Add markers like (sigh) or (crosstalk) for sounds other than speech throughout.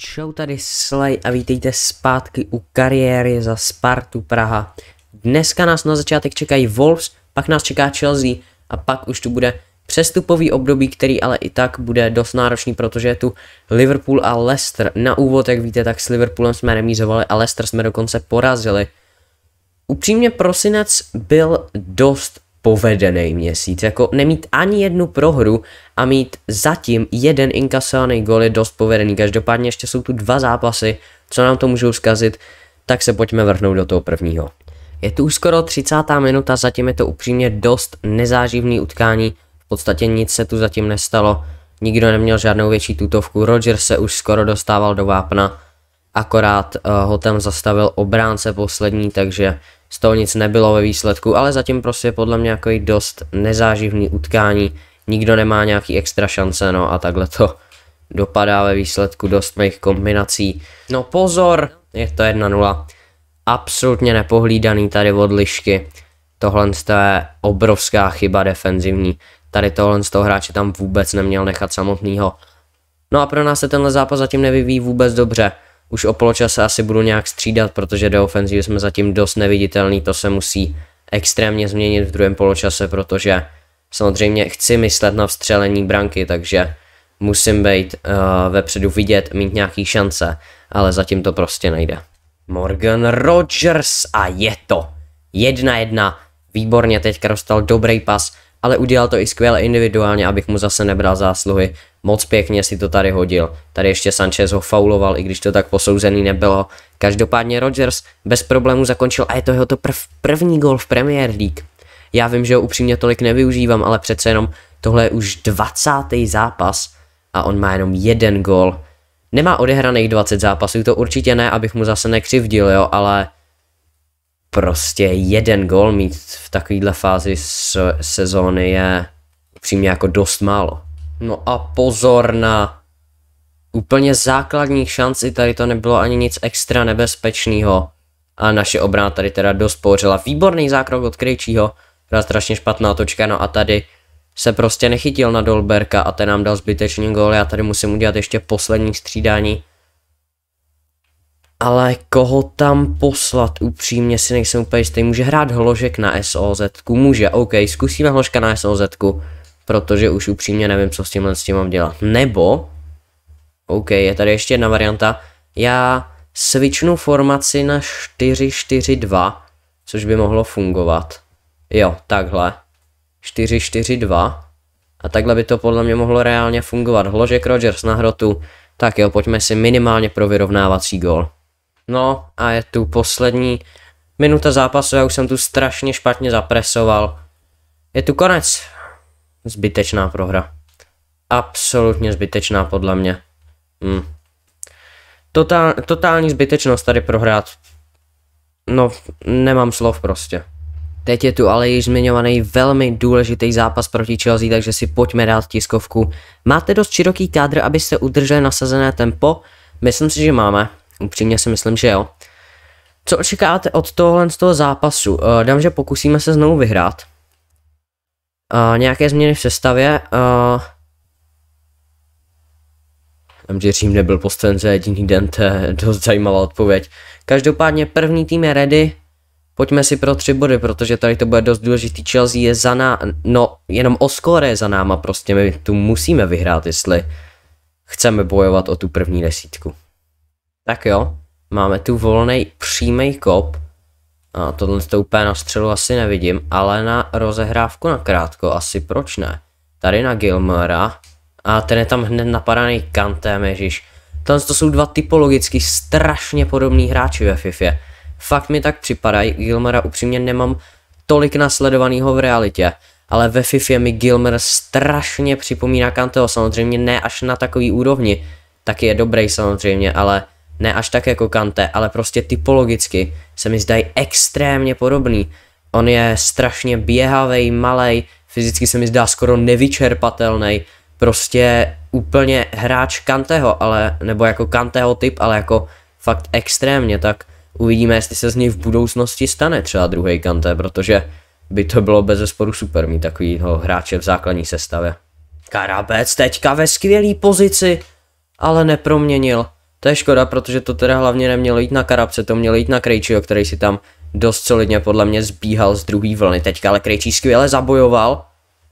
Čau tady slaj a vítejte zpátky u kariéry za Spartu Praha. Dneska nás na začátek čekají Wolves, pak nás čeká Chelsea a pak už tu bude přestupový období, který ale i tak bude dost náročný, protože je tu Liverpool a Leicester. Na úvod, jak víte, tak s Liverpoolem jsme remízovali a Leicester jsme dokonce porazili. Upřímně prosinec byl dost povedený měsíc. Jako nemít ani jednu prohru a mít zatím jeden inkasovaný gol je dost povedený. Každopádně ještě jsou tu dva zápasy, co nám to můžou zkazit, tak se pojďme vrhnout do toho prvního. Je tu už skoro 30. minuta, zatím je to upřímně dost nezáživný utkání, v podstatě nic se tu zatím nestalo, nikdo neměl žádnou větší tutovku, Roger se už skoro dostával do vápna, akorát uh, ho tam zastavil obránce poslední, takže z toho nic nebylo ve výsledku, ale zatím prostě podle mě jako dost nezáživný utkání, nikdo nemá nějaký extra šance, no a takhle to (laughs) dopadá ve výsledku dost mých kombinací. No pozor, je to 1-0. Absolutně nepohlídaný tady od lišky. Tohle je obrovská chyba defenzivní. Tady tohle z toho hráče tam vůbec neměl nechat samotného. No a pro nás se tenhle zápas zatím nevyvíjí vůbec dobře. Už o poločase asi budu nějak střídat, protože do ofenzívy jsme zatím dost neviditelný, to se musí extrémně změnit v druhém poločase, protože samozřejmě chci myslet na vstřelení branky, takže musím být uh, vepředu vidět, mít nějaký šance, ale zatím to prostě nejde. Morgan Rogers a je to. Jedna jedna. Výborně teďka dostal dobrý pas, ale udělal to i skvěle individuálně, abych mu zase nebral zásluhy. Moc pěkně si to tady hodil. Tady ještě Sanchez ho fauloval, i když to tak posouzený nebylo. Každopádně Rodgers bez problémů zakončil a je to jeho to prv, první gol v Premier League. Já vím, že ho upřímně tolik nevyužívám, ale přece jenom tohle je už 20. zápas a on má jenom jeden gol. Nemá odehraných 20 zápasů, to určitě ne, abych mu zase nekřivdil, jo, ale prostě jeden gol mít v takovéhle fázi sezóny je upřímně jako dost málo. No a pozor na úplně základních šanci, tady to nebylo ani nic extra nebezpečného. A naše obrana tady teda dost Výborný zákrok od Krejčího, teda strašně špatná točka, no a tady se prostě nechytil na Dolberka a ten nám dal zbytečný gól. Já tady musím udělat ještě poslední střídání. Ale koho tam poslat, upřímně si nejsem úplně jistý. Může hrát Hložek na SOZ, -ku. může, OK, zkusíme Hložka na SOZ. -ku protože už upřímně nevím, co s tímhle s tím mám dělat. Nebo, OK, je tady ještě jedna varianta, já svičnu formaci na 4-4-2, což by mohlo fungovat. Jo, takhle. 4-4-2. A takhle by to podle mě mohlo reálně fungovat. Hložek Rogers na hrotu. Tak jo, pojďme si minimálně pro vyrovnávací gol. No a je tu poslední minuta zápasu, já už jsem tu strašně špatně zapresoval. Je tu konec. Zbytečná prohra. Absolutně zbytečná podle mě. Hmm. Totál, totální zbytečnost tady prohrát. No, nemám slov prostě. Teď je tu ale již zmiňovaný velmi důležitý zápas proti Chelsea, takže si pojďme dát tiskovku. Máte dost široký kádr, abyste udrželi nasazené tempo? Myslím si, že máme. Upřímně si myslím, že jo. Co očekáte od tohohle z toho zápasu? Eh, dám, že pokusíme se znovu vyhrát. Eh, nějaké změny v sestavě. Uh, eh, MG Řím nebyl postaven za jediný den, to je dost zajímavá odpověď. Každopádně první tým je ready, pojďme si pro tři body, protože tady to bude dost důležitý. Chelsea je za ná, no jenom o skóre je za náma prostě, my tu musíme vyhrát, jestli chceme bojovat o tu první desítku. Tak jo, máme tu volný přímý kop. A no, tohle to úplně na střelu asi nevidím, ale na rozehrávku na krátko asi proč ne. Tady na Gilmora a ten je tam hned napadaný kantem, ježiš. Tohle to jsou dva typologicky strašně podobní hráči ve FIFA. Fakt mi tak připadají, Gilmora upřímně nemám tolik nasledovaného v realitě, ale ve FIFA mi Gilmer strašně připomíná Kanteho, samozřejmě ne až na takový úrovni, tak je dobrý samozřejmě, ale ne až tak jako Kante, ale prostě typologicky se mi zdají extrémně podobný. On je strašně běhavý, malej, fyzicky se mi zdá skoro nevyčerpatelný, prostě úplně hráč Kanteho, ale, nebo jako Kanteho typ, ale jako fakt extrémně, tak uvidíme, jestli se z něj v budoucnosti stane třeba druhý Kante, protože by to bylo bez zesporu super mít takovýho hráče v základní sestavě. Karabec teďka ve skvělé pozici, ale neproměnil. To je škoda, protože to teda hlavně nemělo jít na Karabce, to mělo jít na Krejčího, který si tam dost solidně podle mě zbíhal z druhé vlny teďka, ale Krejčí skvěle zabojoval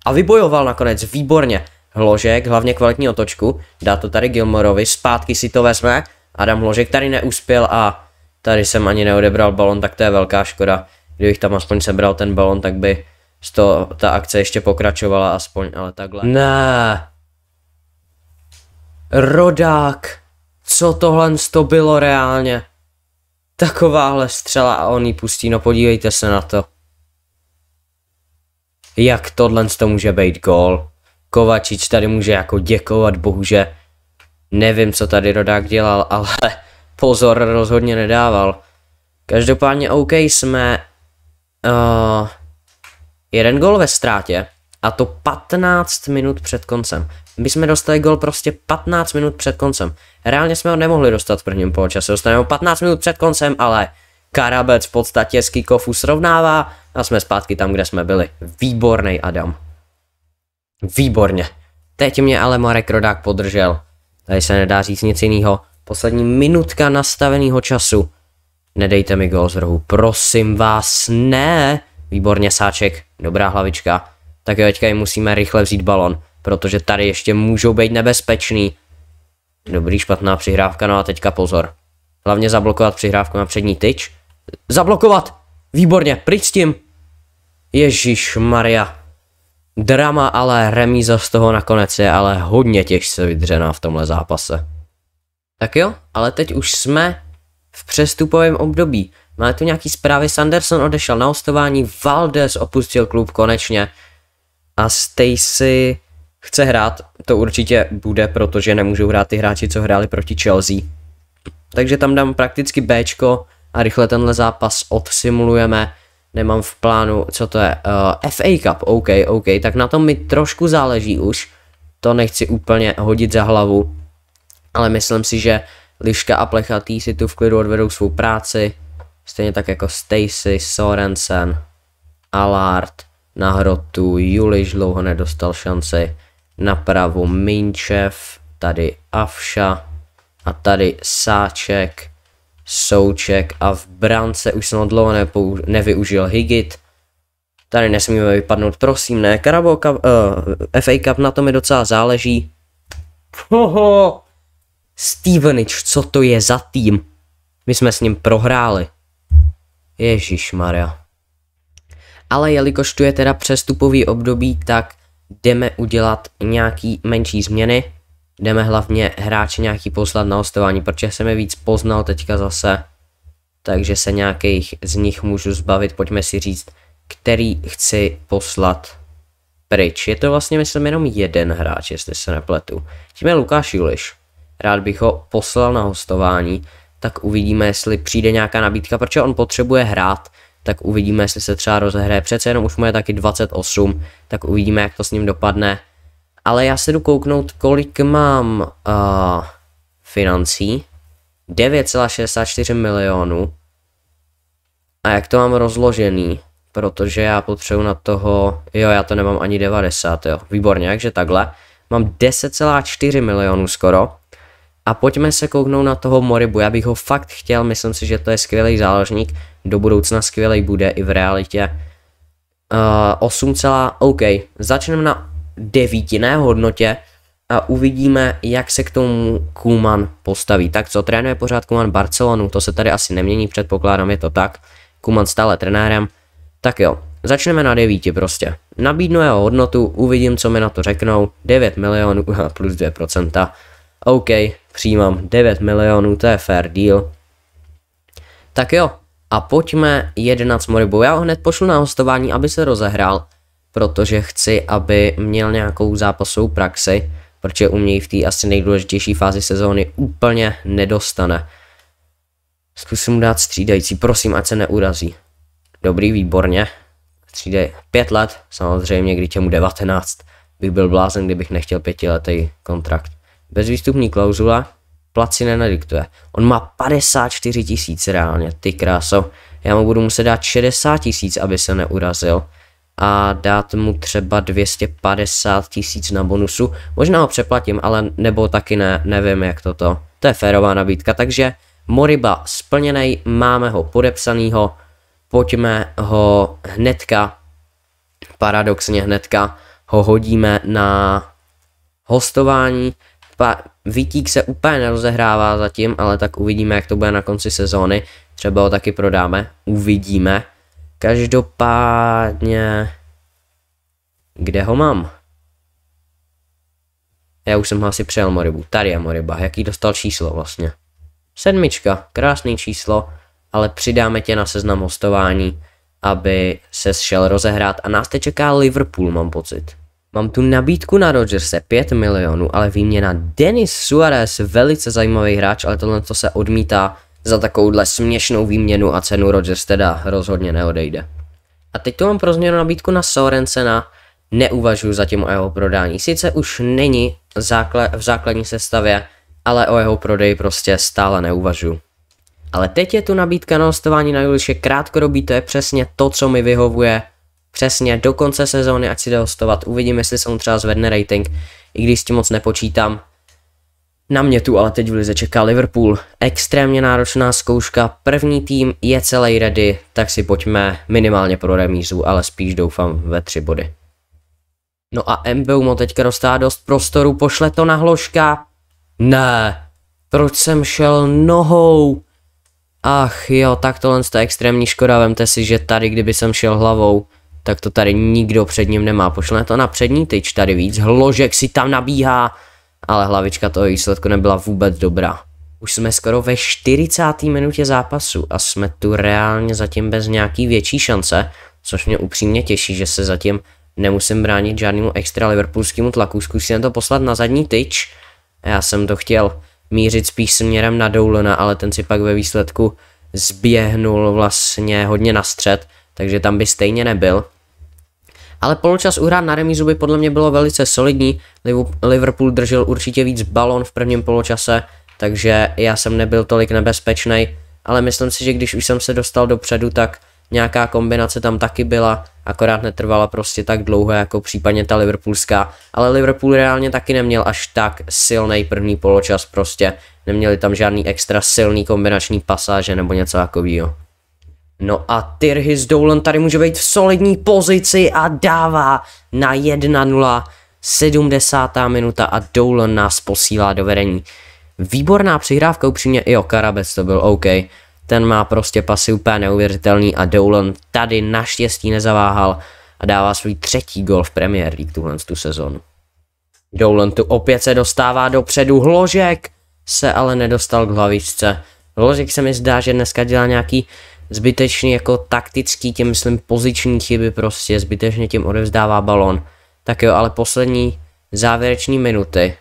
a vybojoval nakonec, výborně. Hložek, hlavně kvalitní otočku, dá to tady Gilmorovi, zpátky si to vezme, Adam Hložek tady neuspěl a tady jsem ani neodebral balon, tak to je velká škoda. Kdybych tam aspoň sebral ten balon, tak by z to, ta akce ještě pokračovala aspoň, ale takhle. Ne. Rodák co tohle to bylo reálně. Takováhle střela a on ji pustí, no podívejte se na to. Jak tohle to může být gol? Kovačič tady může jako děkovat bohu, že nevím, co tady Rodák dělal, (laughs) ale pozor rozhodně nedával. Každopádně OK, jsme uh, jeden gol ve ztrátě a to 15 minut před koncem. My jsme dostali gol prostě 15 minut před koncem. Reálně jsme ho nemohli dostat v prvním poločase, dostaneme ho 15 minut před koncem, ale Karabec v podstatě z Kikofu srovnává a jsme zpátky tam, kde jsme byli. Výborný Adam. Výborně. Teď mě ale Marek Rodák podržel. Tady se nedá říct nic jiného. Poslední minutka nastaveného času. Nedejte mi gol z rohu, prosím vás, ne. Výborně sáček, dobrá hlavička. Tak jo, teďka jim musíme rychle vzít balon protože tady ještě můžou být nebezpečný. Dobrý, špatná přihrávka, no a teďka pozor. Hlavně zablokovat přihrávku na přední tyč. Zablokovat! Výborně, pryč s tím! Ježíš Maria. Drama, ale remíza z toho nakonec je ale hodně těžce vydřená v tomhle zápase. Tak jo, ale teď už jsme v přestupovém období. Máme tu nějaký zprávy, Sanderson odešel na hostování, Valdez opustil klub konečně a Stacy chce hrát, to určitě bude, protože nemůžou hrát ty hráči, co hráli proti Chelsea. Takže tam dám prakticky B a rychle tenhle zápas odsimulujeme. Nemám v plánu, co to je. Uh, eh, FA Cup, OK, OK, tak na tom mi trošku záleží už. To nechci úplně hodit za hlavu, ale myslím si, že Liška a Plechatý si tu v klidu odvedou svou práci. Stejně tak jako Stacy, Sorensen, Allard, Nahrotu, Juliš dlouho nedostal šanci napravo Minčev, tady Avša a tady Sáček, Souček a v brance už jsem dlouho nepou- nevyužil Higit. Tady nesmíme vypadnout, prosím ne, Carabao Cup, uh, eh, FA Cup na to mi docela záleží. Hoho! Stevenič, co to je za tým? My jsme s ním prohráli. Ježíš Maria. Ale jelikož tu je teda přestupový období, tak jdeme udělat nějaký menší změny, jdeme hlavně hráče nějaký poslat na hostování, protože jsem je víc poznal teďka zase, takže se nějakých z nich můžu zbavit, pojďme si říct, který chci poslat pryč. Je to vlastně, myslím, jenom jeden hráč, jestli se nepletu. Tím je Lukáš Juliš. Rád bych ho poslal na hostování, tak uvidíme, jestli přijde nějaká nabídka, protože on potřebuje hrát tak uvidíme, jestli se třeba rozehraje. Přece jenom už mu je taky 28, tak uvidíme, jak to s ním dopadne. Ale já se jdu kouknout, kolik mám uh, financí. 9,64 milionů. A jak to mám rozložený? Protože já potřebuji na toho... Jo, já to nemám ani 90, jo. Výborně, takže takhle. Mám 10,4 milionů skoro. A pojďme se kouknout na toho Moribu, já bych ho fakt chtěl, myslím si, že to je skvělý záložník, do budoucna skvělý bude i v realitě. Uh, eh, 8, OK, začneme na devítiné hodnotě a uvidíme, jak se k tomu Kuman postaví. Tak co, trénuje pořád Kuman Barcelonu, to se tady asi nemění, předpokládám, je to tak. Kuman stále trenérem. Tak jo, začneme na devíti prostě. Nabídnu jeho hodnotu, uvidím, co mi na to řeknou. 9 milionů (laughs) plus 2%. OK, přijímám 9 milionů, to je fair deal. Tak jo, a pojďme jednat s Moribou. Já ho hned pošlu na hostování, aby se rozehrál, protože chci, aby měl nějakou zápasovou praxi, protože u něj v té asi nejdůležitější fázi sezóny úplně nedostane. Zkusím mu dát střídající, prosím, ať se neurazí. Dobrý, výborně. Střídej pět let, samozřejmě, kdy těmu 19. Bych byl blázen, kdybych nechtěl pětiletý kontrakt. Bezvýstupní klauzula, plat si nenadiktuje. On má 54 tisíc reálně, ty kráso. Já mu budu muset dát 60 tisíc, aby se neurazil. A dát mu třeba 250 tisíc na bonusu. Možná ho přeplatím, ale nebo taky ne, nevím jak toto. To je férová nabídka, takže Moriba splněný, máme ho podepsanýho, pojďme ho hnedka, paradoxně hnedka, ho hodíme na hostování, Vítík se úplně nerozehrává zatím, ale tak uvidíme, jak to bude na konci sezóny. Třeba ho taky prodáme, uvidíme. Každopádně... Kde ho mám? Já už jsem ho asi přejel Moribu. Tady je Moriba. Jaký dostal číslo vlastně? Sedmička. Krásný číslo. Ale přidáme tě na seznam hostování, aby se šel rozehrát. A nás teď čeká Liverpool, mám pocit. Mám tu nabídku na Rodgerse 5 milionů, ale výměna Denis Suarez, velice zajímavý hráč, ale tohle to se odmítá za takovouhle směšnou výměnu a cenu Rodgers teda rozhodně neodejde. A teď tu mám pro změnu nabídku na Sorensena, neuvažuji zatím o jeho prodání. Sice už není v základní sestavě, ale o jeho prodeji prostě stále neuvažuji. Ale teď je tu nabídka na hostování na Juliše krátkodobí, to je přesně to, co mi vyhovuje přesně do konce sezóny, ať si jde hostovat. Uvidíme, jestli se mu třeba zvedne rating, i když s tím moc nepočítám. Na mě tu ale teď v lize čeká Liverpool. Extrémně náročná zkouška, první tým je celý ready, tak si pojďme minimálně pro remízu, ale spíš doufám ve tři body. No a mu teďka dostá dost prostoru, pošle to na hložka. Ne, proč jsem šel nohou? Ach jo, tak tohle je extrémní škoda, vemte si, že tady kdyby jsem šel hlavou, tak to tady nikdo před ním nemá. Pošle to na přední tyč tady víc, hložek si tam nabíhá, ale hlavička toho výsledku nebyla vůbec dobrá. Už jsme skoro ve 40. minutě zápasu a jsme tu reálně zatím bez nějaký větší šance, což mě upřímně těší, že se zatím nemusím bránit žádnému extra liverpoolskému tlaku, Zkusím to poslat na zadní tyč. Já jsem to chtěl mířit spíš směrem na Doulona, ale ten si pak ve výsledku zběhnul vlastně hodně na střed, takže tam by stejně nebyl. Ale poločas uhrát na remízu by podle mě bylo velice solidní, Liverpool držel určitě víc balon v prvním poločase, takže já jsem nebyl tolik nebezpečný, ale myslím si, že když už jsem se dostal dopředu, tak nějaká kombinace tam taky byla, akorát netrvala prostě tak dlouho jako případně ta Liverpoolská, ale Liverpool reálně taky neměl až tak silný první poločas prostě, neměli tam žádný extra silný kombinační pasáže nebo něco takového. No a Tyrhis Dolan tady může být v solidní pozici a dává na 1-0 70. minuta a Dolan nás posílá do vedení. Výborná přihrávka, upřímně i o Karabec to byl OK. Ten má prostě pasy úplně neuvěřitelný a Dolan tady naštěstí nezaváhal a dává svůj třetí gol v Premier League tuhle tu sezonu. Dolan tu opět se dostává dopředu, Hložek se ale nedostal k hlavičce. Hložek se mi zdá, že dneska dělá nějaký zbytečně jako taktický, tím myslím poziční chyby prostě, zbytečně tím odevzdává balon. Tak jo, ale poslední závěreční minuty,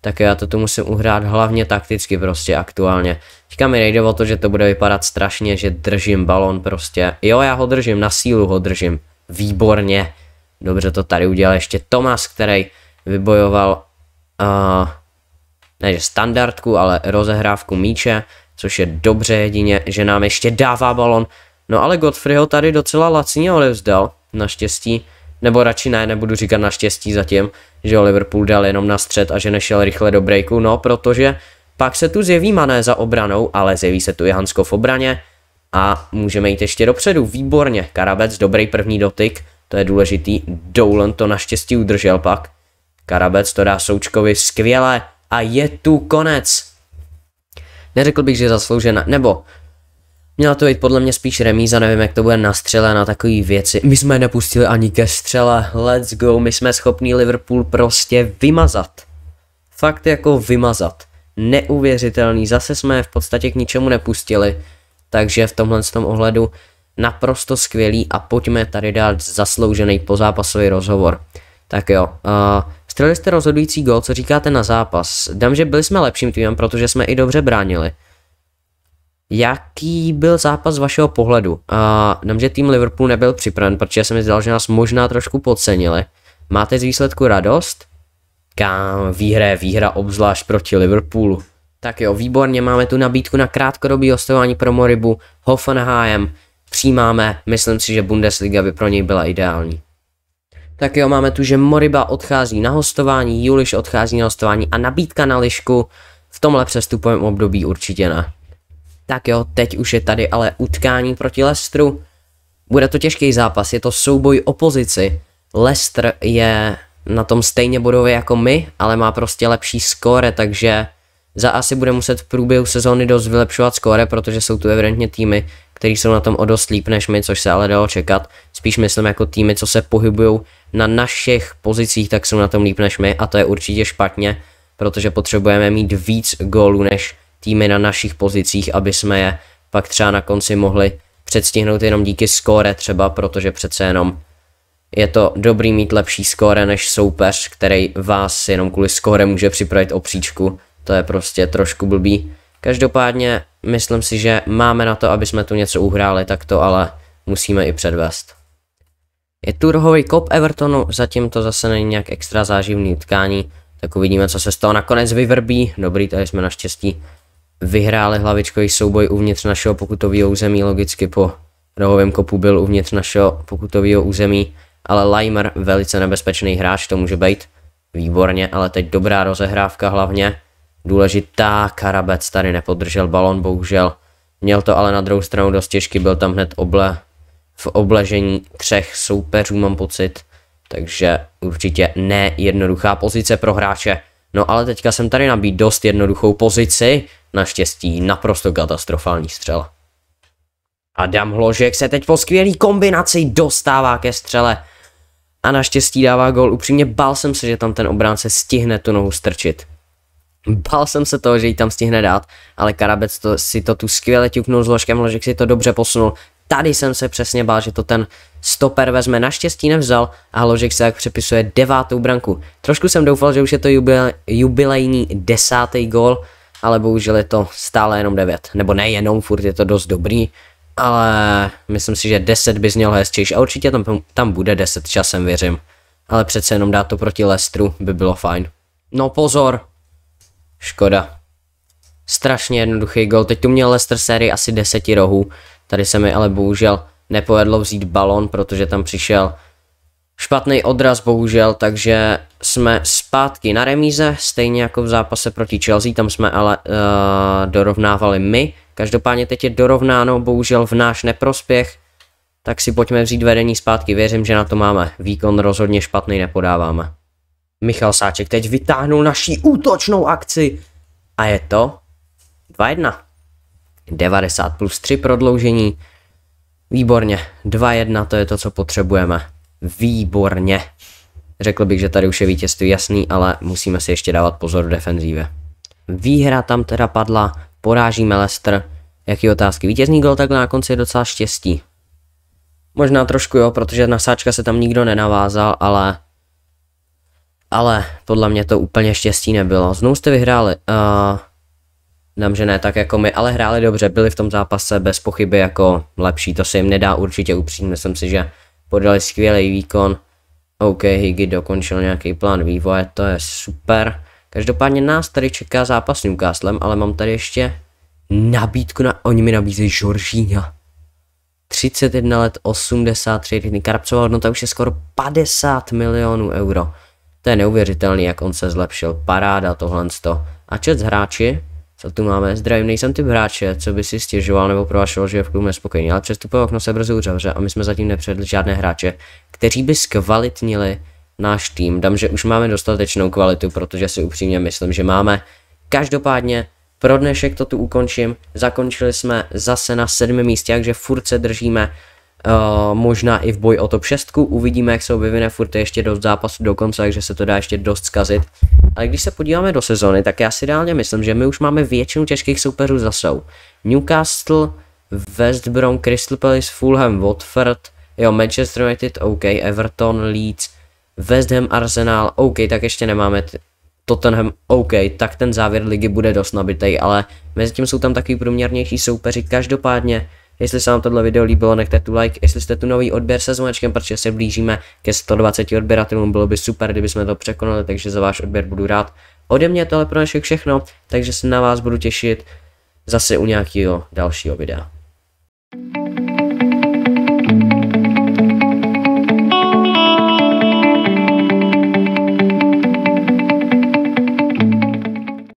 tak já to tu musím uhrát hlavně takticky prostě aktuálně. Teďka mi nejde o to, že to bude vypadat strašně, že držím balon prostě. Jo, já ho držím, na sílu ho držím. Výborně. Dobře to tady udělal ještě Tomas, který vybojoval uh, ne že standardku, ale rozehrávku míče což je dobře jedině, že nám ještě dává balon. No ale Godfrey ho tady docela lacině odevzdal, naštěstí, nebo radši ne, nebudu říkat naštěstí zatím, že ho Liverpool dal jenom na střed a že nešel rychle do breaku, no protože pak se tu zjeví Mané za obranou, ale zjeví se tu i Hansko v obraně a můžeme jít ještě dopředu, výborně, Karabec, dobrý první dotyk, to je důležitý, Dolan to naštěstí udržel pak, Karabec to dá Součkovi skvěle a je tu konec. Neřekl bych, že zasloužená, nebo Měla to být podle mě spíš remíza, nevím jak to bude na střele na takové věci. My jsme nepustili ani ke střele, let's go, my jsme schopni Liverpool prostě vymazat. Fakt jako vymazat. Neuvěřitelný, zase jsme v podstatě k ničemu nepustili. Takže v tomhle tom ohledu naprosto skvělý a pojďme tady dát zasloužený pozápasový rozhovor. Tak jo, uh, Střelili jste rozhodující gol, co říkáte na zápas? Dám, že byli jsme lepším týmem, protože jsme i dobře bránili. Jaký byl zápas z vašeho pohledu? A dám, že tým Liverpool nebyl připraven, protože se mi zdal, že nás možná trošku podcenili. Máte z výsledku radost? Kam, výhra je výhra obzvlášť proti Liverpoolu. Tak jo, výborně, máme tu nabídku na krátkodobý hostování pro Moribu, Hoffenheim, přijímáme, myslím si, že Bundesliga by pro něj byla ideální. Tak jo, máme tu, že Moriba odchází na hostování, Juliš odchází na hostování a nabídka na lišku v tomhle přestupovém období určitě ne. Tak jo, teď už je tady ale utkání proti Lestru. Bude to těžký zápas, je to souboj opozici. Lestr je na tom stejně bodově jako my, ale má prostě lepší skóre, takže za asi bude muset v průběhu sezóny dost vylepšovat skóre, protože jsou tu evidentně týmy, které jsou na tom o dost líp než my, což se ale dalo čekat. Spíš myslím jako týmy, co se pohybují na našich pozicích, tak jsou na tom líp než my a to je určitě špatně, protože potřebujeme mít víc gólů než týmy na našich pozicích, aby jsme je pak třeba na konci mohli předstihnout jenom díky skóre třeba, protože přece jenom je to dobrý mít lepší skóre než soupeř, který vás jenom kvůli skóre může připravit o příčku. To je prostě trošku blbý. Každopádně myslím si, že máme na to, aby jsme tu něco uhráli, tak to ale musíme i předvést. Je tu rohový kop Evertonu, zatím to zase není nějak extra záživný utkání, tak uvidíme, co se z toho nakonec vyvrbí. Dobrý, tady jsme naštěstí vyhráli hlavičkový souboj uvnitř našeho pokutového území, logicky po rohovém kopu byl uvnitř našeho pokutového území, ale Limer, velice nebezpečný hráč, to může být výborně, ale teď dobrá rozehrávka hlavně. Důležitá, Karabec tady nepodržel balon, bohužel. Měl to ale na druhou stranu dost těžký, byl tam hned oble, v obležení třech soupeřů, mám pocit. Takže určitě ne jednoduchá pozice pro hráče. No ale teďka jsem tady nabít dost jednoduchou pozici, naštěstí naprosto katastrofální střela. Adam Hložek se teď po skvělý kombinaci dostává ke střele a naštěstí dává gol. Upřímně bál jsem se, že tam ten obránce stihne tu nohu strčit. Bál jsem se toho, že ji tam stihne dát, ale Karabec to, si to tu skvěle ťuknul s ložkem, ložek si to dobře posunul, Tady jsem se přesně bál, že to ten stoper vezme. Naštěstí nevzal a Ložek se tak přepisuje devátou branku. Trošku jsem doufal, že už je to jubile, jubilejní desátý gol, ale bohužel je to stále jenom devět. Nebo nejenom, furt je to dost dobrý, ale myslím si, že 10 by měl hezčíš a určitě tam, tam bude 10 časem, věřím. Ale přece jenom dát to proti Lestru by bylo fajn. No pozor, škoda. Strašně jednoduchý gol, teď tu měl Lester sérii asi 10 rohů Tady se mi ale bohužel nepovedlo vzít balon, protože tam přišel špatný odraz bohužel, takže jsme zpátky na remíze, stejně jako v zápase proti Chelsea, tam jsme ale uh, dorovnávali my. Každopádně teď je dorovnáno bohužel v náš neprospěch, tak si pojďme vzít vedení zpátky, věřím, že na to máme. Výkon rozhodně špatný nepodáváme. Michal Sáček teď vytáhnul naší útočnou akci a je to 2-1. 90 plus 3 prodloužení. Výborně, 2-1 to je to, co potřebujeme. Výborně. Řekl bych, že tady už je vítězství jasný, ale musíme si ještě dávat pozor v defenzíve. Výhra tam teda padla, porážíme Lester. Jaký otázky? Vítězný gol takhle na konci je docela štěstí. Možná trošku jo, protože na sáčka se tam nikdo nenavázal, ale... Ale podle mě to úplně štěstí nebylo. Znovu jste vyhráli. Uh, Dám, že ne tak jako my, ale hráli dobře, byli v tom zápase bez pochyby jako lepší, to se jim nedá určitě upřít, myslím si, že podali skvělý výkon. OK, Higgy dokončil nějaký plán vývoje, to je super. Každopádně nás tady čeká zápas s Newcastlem, ale mám tady ještě nabídku na, oni mi nabízejí Žoržíňa. 31 let, 83 dny, Karpcová hodnota už je skoro 50 milionů euro. To je neuvěřitelný, jak on se zlepšil, paráda tohle to. A čet hráči, co tu máme? Zdravím, nejsem typ hráče, co by si stěžoval nebo prohlašoval, že je v klubu nespokojený, ale přestupové okno se brzy uzavře a my jsme zatím nepředli žádné hráče, kteří by zkvalitnili náš tým. Dám, že už máme dostatečnou kvalitu, protože si upřímně myslím, že máme. Každopádně pro dnešek to tu ukončím. Zakončili jsme zase na sedmém místě, takže furt se držíme Eh, možná i v boji o top 6, uvidíme, jak se objevíme furt je ještě dost zápasů do konce, takže se to dá ještě dost zkazit. Ale když se podíváme do sezony, tak já si reálně myslím, že my už máme většinu těžkých soupeřů za sou. Newcastle, West Brom, Crystal Palace, Fulham, Watford, jo, Manchester United, OK, Everton, Leeds, West Ham, Arsenal, OK, tak ještě nemáme t- Tottenham, OK, tak ten závěr ligy bude dost nabitej, ale mezi tím jsou tam takový průměrnější soupeři, každopádně Jestli se vám tohle video líbilo, nechte tu like, jestli jste tu nový odběr se zvonečkem, protože se blížíme ke 120 odběratelům, bylo by super, kdyby jsme to překonali, takže za váš odběr budu rád. Ode mě je tohle pro dnešek všechno, takže se na vás budu těšit zase u nějakého dalšího videa.